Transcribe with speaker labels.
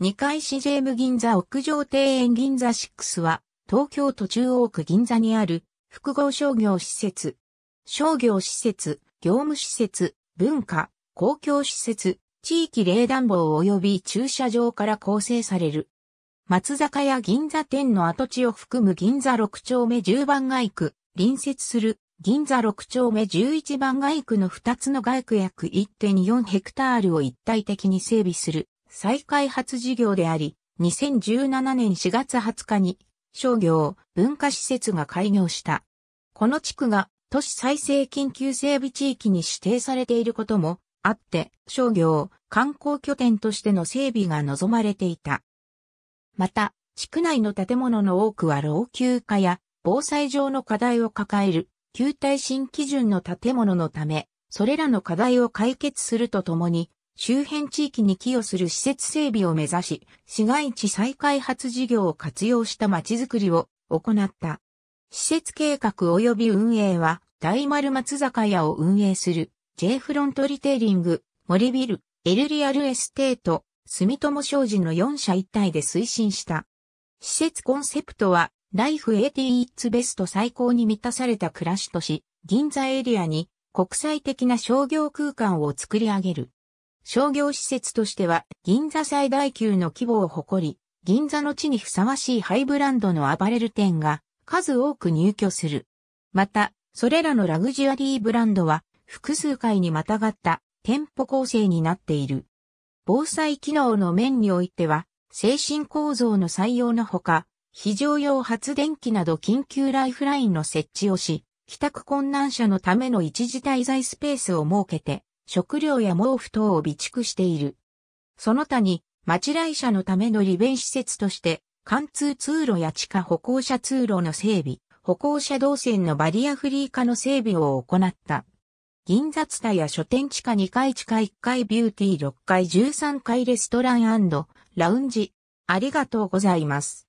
Speaker 1: 2階市税務銀座屋上庭園銀座6は、東京都中央区銀座にある複合商業施設、商業施設、業務施設、文化、公共施設、地域冷暖房及び駐車場から構成される。松坂屋銀座店の跡地を含む銀座6丁目10番街区、隣接する銀座6丁目11番街区の2つの街区約1.4ヘクタールを一体的に整備する再開発事業であり、2017年4月20日に商業、文化施設が開業した。この地区が都市再生緊急整備地域に指定されていることもあって、商業、観光拠点としての整備が望まれていた。また、地区内の建物の多くは老朽化や防災上の課題を抱える旧耐震基準の建物のため、それらの課題を解決するとともに、周辺地域に寄与する施設整備を目指し、市街地再開発事業を活用した街づくりを行った。施設計画及び運営は、大丸松坂屋を運営する J フロントリテイリング、森ビル、エルリアルエステート、住友商事の4社一体で推進した。施設コンセプトは、Life 8 t s Best 最高に満たされた暮らしとし、銀座エリアに国際的な商業空間を作り上げる。商業施設としては銀座最大級の規模を誇り、銀座の地にふさわしいハイブランドのアパレル店が数多く入居する。また、それらのラグジュアリーブランドは複数回にまたがった店舗構成になっている。防災機能の面においては、精神構造の採用のほか、非常用発電機など緊急ライフラインの設置をし、帰宅困難者のための一時滞在スペースを設けて、食料や毛布等を備蓄している。その他に、町来者のための利便施設として、貫通通路や地下歩行者通路の整備、歩行者動線のバリアフリー化の整備を行った。銀座ツや書店地下2階地下1階ビューティー6階13階レストランラウンジ。ありがとうございます。